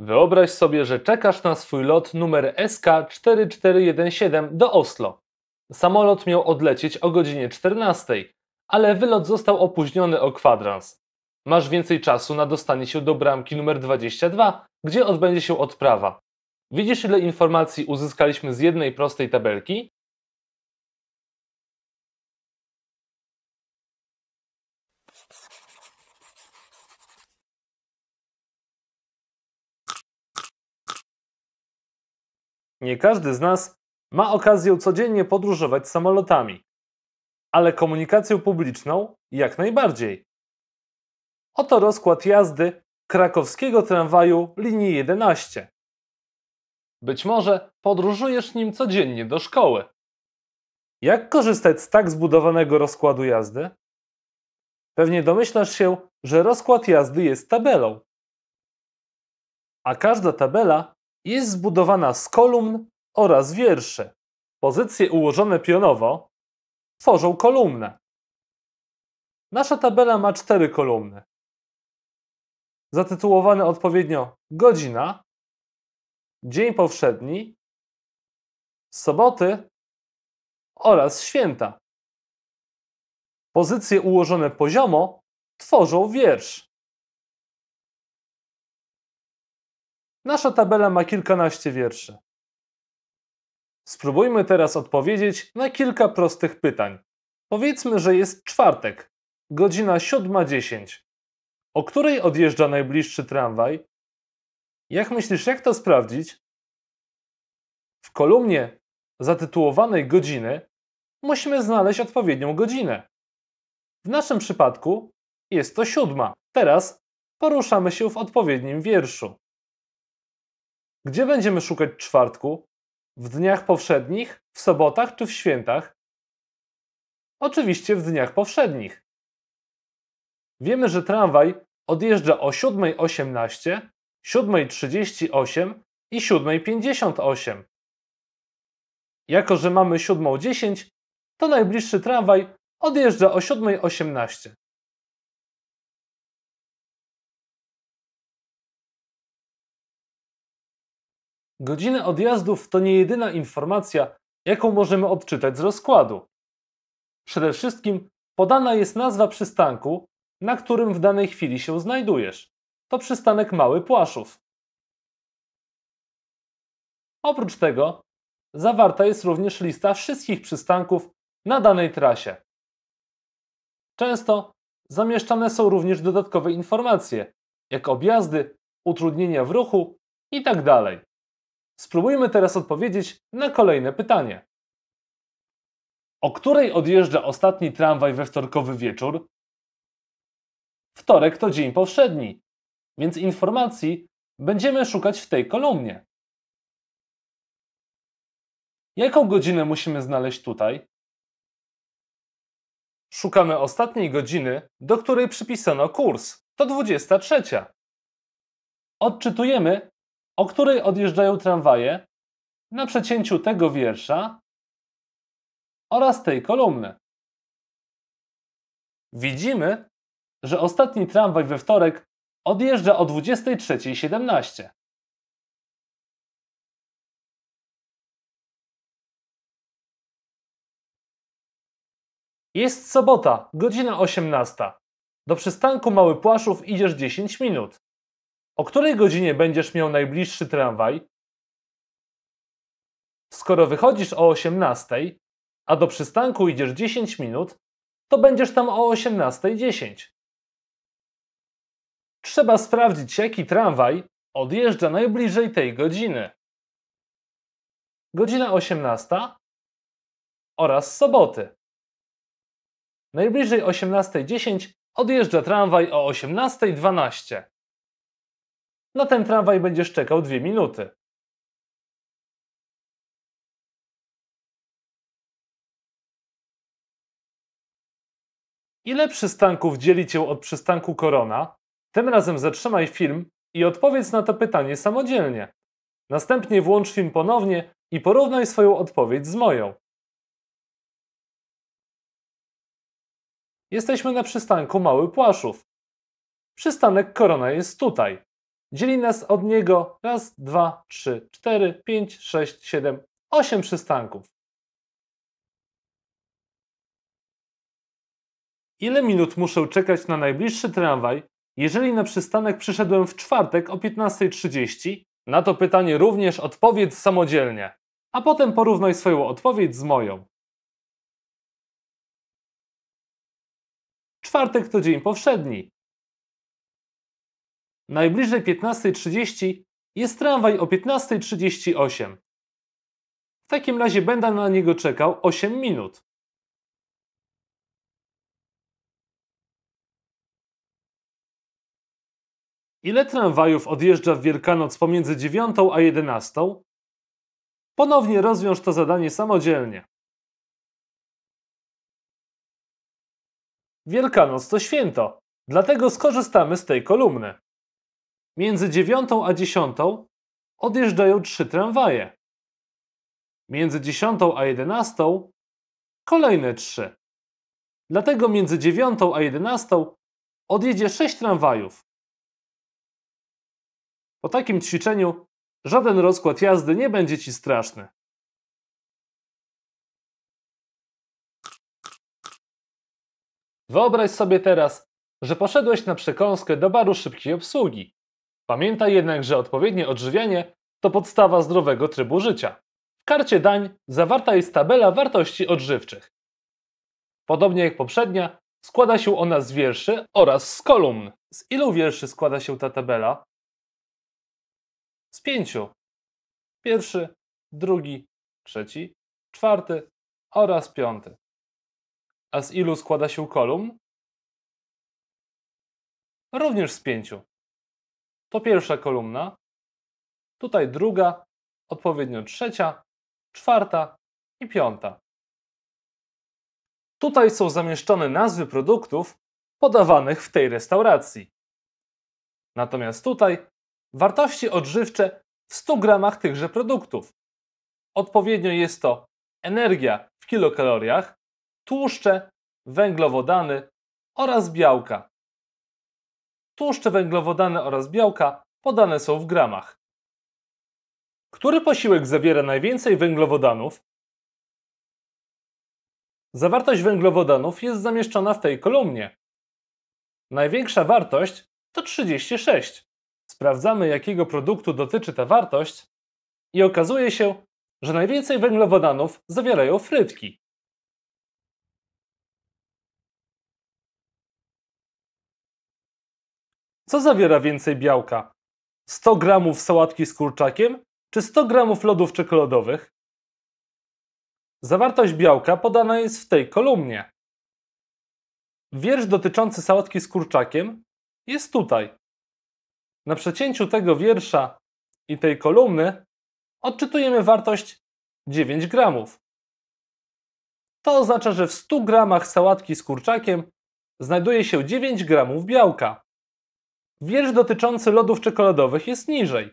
Wyobraź sobie, że czekasz na swój lot numer SK4417 do Oslo. Samolot miał odlecieć o godzinie 14, ale wylot został opóźniony o kwadrans. Masz więcej czasu na dostanie się do bramki numer 22, gdzie odbędzie się odprawa. Widzisz ile informacji uzyskaliśmy z jednej prostej tabelki? Nie każdy z nas ma okazję codziennie podróżować samolotami, ale komunikacją publiczną jak najbardziej. Oto rozkład jazdy krakowskiego tramwaju linii 11. Być może podróżujesz nim codziennie do szkoły. Jak korzystać z tak zbudowanego rozkładu jazdy? Pewnie domyślasz się, że rozkład jazdy jest tabelą. A każda tabela jest zbudowana z kolumn oraz wierszy. Pozycje ułożone pionowo tworzą kolumnę. Nasza tabela ma cztery kolumny. Zatytułowane odpowiednio godzina, dzień powszedni, soboty oraz święta. Pozycje ułożone poziomo tworzą wiersz. Nasza tabela ma kilkanaście wierszy. Spróbujmy teraz odpowiedzieć na kilka prostych pytań. Powiedzmy, że jest czwartek, godzina 7.10. O której odjeżdża najbliższy tramwaj? Jak myślisz, jak to sprawdzić? W kolumnie zatytułowanej godziny musimy znaleźć odpowiednią godzinę. W naszym przypadku jest to siódma. Teraz poruszamy się w odpowiednim wierszu. Gdzie będziemy szukać czwartku? W dniach powszednich, w sobotach czy w świętach? Oczywiście w dniach powszednich. Wiemy, że tramwaj odjeżdża o 7.18, 7.38 i 7.58. Jako, że mamy 7.10, to najbliższy tramwaj odjeżdża o 7.18. Godziny odjazdów to nie jedyna informacja, jaką możemy odczytać z rozkładu. Przede wszystkim podana jest nazwa przystanku, na którym w danej chwili się znajdujesz. To przystanek Mały Płaszów. Oprócz tego zawarta jest również lista wszystkich przystanków na danej trasie. Często zamieszczane są również dodatkowe informacje, jak objazdy, utrudnienia w ruchu itd. Tak Spróbujmy teraz odpowiedzieć na kolejne pytanie. O której odjeżdża ostatni tramwaj we wtorkowy wieczór? Wtorek to dzień powszedni, więc informacji będziemy szukać w tej kolumnie. Jaką godzinę musimy znaleźć tutaj? Szukamy ostatniej godziny, do której przypisano kurs. To 23. Odczytujemy o której odjeżdżają tramwaje na przecięciu tego wiersza oraz tej kolumny. Widzimy, że ostatni tramwaj we wtorek odjeżdża o 23.17. Jest sobota, godzina 18. Do przystanku Mały Płaszów idziesz 10 minut. O której godzinie będziesz miał najbliższy tramwaj? Skoro wychodzisz o 18, a do przystanku idziesz 10 minut, to będziesz tam o 18.10. Trzeba sprawdzić, jaki tramwaj odjeżdża najbliżej tej godziny. Godzina 18 oraz soboty. Najbliżej 18.10 odjeżdża tramwaj o 18.12. Na no ten tramwaj będziesz czekał dwie minuty. Ile przystanków dzieli cię od przystanku Korona? Tym razem zatrzymaj film i odpowiedz na to pytanie samodzielnie. Następnie włącz film ponownie i porównaj swoją odpowiedź z moją. Jesteśmy na przystanku Mały Płaszów. Przystanek Korona jest tutaj. Dzieli nas od niego raz, dwa, trzy, cztery, pięć, sześć, siedem, osiem przystanków. Ile minut muszę czekać na najbliższy tramwaj, jeżeli na przystanek przyszedłem w czwartek o 15.30? Na to pytanie również odpowiedz samodzielnie, a potem porównaj swoją odpowiedź z moją. Czwartek to dzień powszedni, Najbliżej 15.30 jest tramwaj o 15.38. W takim razie będę na niego czekał 8 minut. Ile tramwajów odjeżdża w Wielkanoc pomiędzy 9 a 11? Ponownie rozwiąż to zadanie samodzielnie. Wielkanoc to święto, dlatego skorzystamy z tej kolumny. Między dziewiątą a dziesiątą odjeżdżają trzy tramwaje. Między dziesiątą a jedenastą kolejne trzy. Dlatego między dziewiątą a jedenastą odjedzie sześć tramwajów. Po takim ćwiczeniu żaden rozkład jazdy nie będzie ci straszny. Wyobraź sobie teraz, że poszedłeś na przekąskę do baru szybkiej obsługi. Pamiętaj jednak, że odpowiednie odżywianie to podstawa zdrowego trybu życia. W karcie dań zawarta jest tabela wartości odżywczych. Podobnie jak poprzednia, składa się ona z wierszy oraz z kolumn. Z ilu wierszy składa się ta tabela? Z pięciu. Pierwszy, drugi, trzeci, czwarty oraz piąty. A z ilu składa się kolumn? Również z pięciu. To pierwsza kolumna, tutaj druga, odpowiednio trzecia, czwarta i piąta. Tutaj są zamieszczone nazwy produktów podawanych w tej restauracji. Natomiast tutaj wartości odżywcze w 100 gramach tychże produktów. Odpowiednio jest to energia w kilokaloriach, tłuszcze, węglowodany oraz białka tłuszcze węglowodany oraz białka podane są w gramach. Który posiłek zawiera najwięcej węglowodanów? Zawartość węglowodanów jest zamieszczona w tej kolumnie. Największa wartość to 36. Sprawdzamy, jakiego produktu dotyczy ta wartość i okazuje się, że najwięcej węglowodanów zawierają frytki. Co zawiera więcej białka? 100 gramów sałatki z kurczakiem czy 100 gramów lodów czekoladowych? Zawartość białka podana jest w tej kolumnie. Wiersz dotyczący sałatki z kurczakiem jest tutaj. Na przecięciu tego wiersza i tej kolumny odczytujemy wartość 9 gramów. To oznacza, że w 100 gramach sałatki z kurczakiem znajduje się 9 gramów białka. Wiersz dotyczący lodów czekoladowych jest niżej.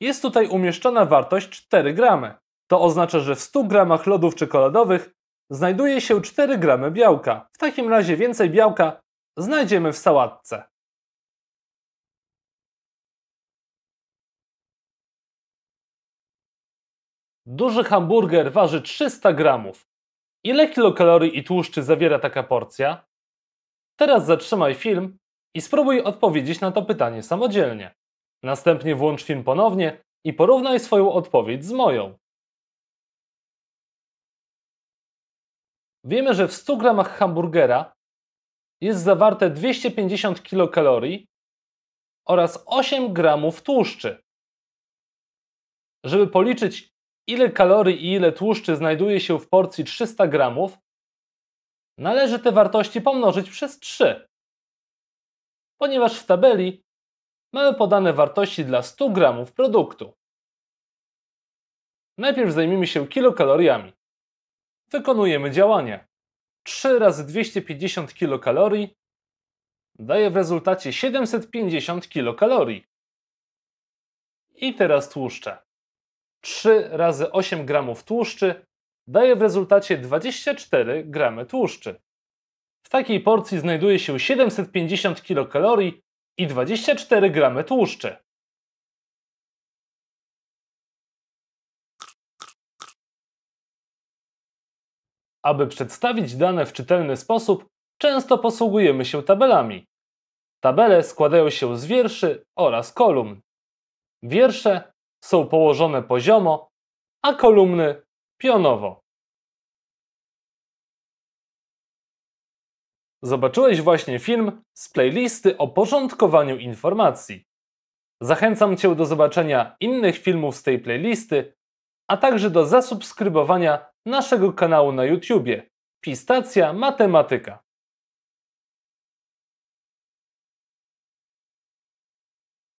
Jest tutaj umieszczona wartość 4 gramy. To oznacza, że w 100 gramach lodów czekoladowych znajduje się 4 gramy białka. W takim razie więcej białka znajdziemy w sałatce. Duży hamburger waży 300 gramów. Ile kilokalorii i tłuszczy zawiera taka porcja? Teraz zatrzymaj film i spróbuj odpowiedzieć na to pytanie samodzielnie. Następnie włącz film ponownie i porównaj swoją odpowiedź z moją. Wiemy, że w 100 gramach hamburgera jest zawarte 250 kilokalorii oraz 8 gramów tłuszczy. Żeby policzyć, ile kalorii i ile tłuszczy znajduje się w porcji 300 gramów, należy te wartości pomnożyć przez 3 ponieważ w tabeli mamy podane wartości dla 100 gramów produktu. Najpierw zajmiemy się kilokaloriami. Wykonujemy działanie. 3 razy 250 kilokalorii daje w rezultacie 750 kilokalorii. I teraz tłuszcze. 3 razy 8 gramów tłuszczy daje w rezultacie 24 gramy tłuszczy. W takiej porcji znajduje się 750 kcal i 24 gramy tłuszcze. Aby przedstawić dane w czytelny sposób, często posługujemy się tabelami. Tabele składają się z wierszy oraz kolumn. Wiersze są położone poziomo, a kolumny pionowo. Zobaczyłeś właśnie film z playlisty o porządkowaniu informacji. Zachęcam Cię do zobaczenia innych filmów z tej playlisty, a także do zasubskrybowania naszego kanału na YouTubie Pistacja Matematyka.